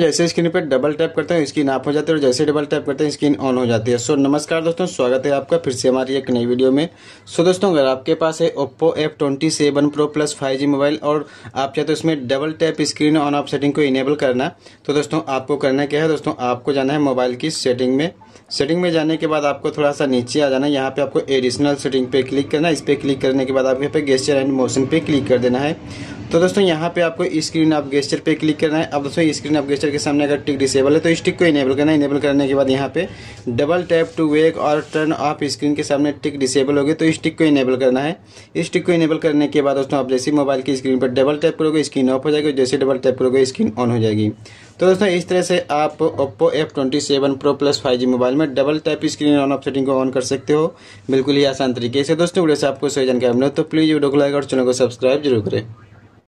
जैसे स्क्रीन पर double tap करते हैं स्क्रीन ऑफ हो जाती है और जैसे डबल टैप करते हैं स्क्रीन ऑन हो जाती है सो so, नमस्कार दोस्तों स्वागत है आपका फिर से हमारी एक नई वीडियो में सो so, दोस्तों अगर आपके पास है Oppo F twenty seven pro plus five G mobile और आप चाहते तो इसमें double tap screen on off setting को इनेबल करना तो दोस्तों आपको करना क्या है दोस्तों आपको जाना है मोबाइल की सेटिंग में सेटिंग में जाने के बाद आपको थोड़ा सा नीचे आ जाना है यहाँ पे आपको एडिशनल सेटिंग पे क्लिक करना है इस पर क्लिक करने के बाद यहाँ पे गेस्टर एंड मोशन पे क्लिक कर देना है तो दोस्तों यहाँ पे आपको स्क्रीन आप गेस्टर पे क्लिक करना है अब दोस्तों स्क्रीन आप गेस्टर के सामने अगर टिक डिसेबल है तो इस टिक को इनेबल करना है इनेबल करने के बाद यहाँ पे डबल टैप टू वेक और टर्न ऑफ स्क्रीन के सामने टिक डिसेबल होगी तो इस टिक को इनेबल करना है इस टिक को इनेबल करने के बाद दोस्तों आप जैसे मोबाइल की स्क्रीन पर डबल टैप करोगे स्क्रीन ऑफ हो जाएगी जैसे डबल टैप करोगे स्क्रीन ऑन हो जाएगी तो दोस्तों इस तरह से आप Oppo F twenty seven pro plus five G mobile में double tap screen on off setting को ऑन कर सकते हो बिल्कुल ही आसान तरीके से दोस्तों वीडियो से आपको सही जानकारी मिले तो प्लीज़ वीडियो को लाइक और चैनल को सब्सक्राइब जरूर करें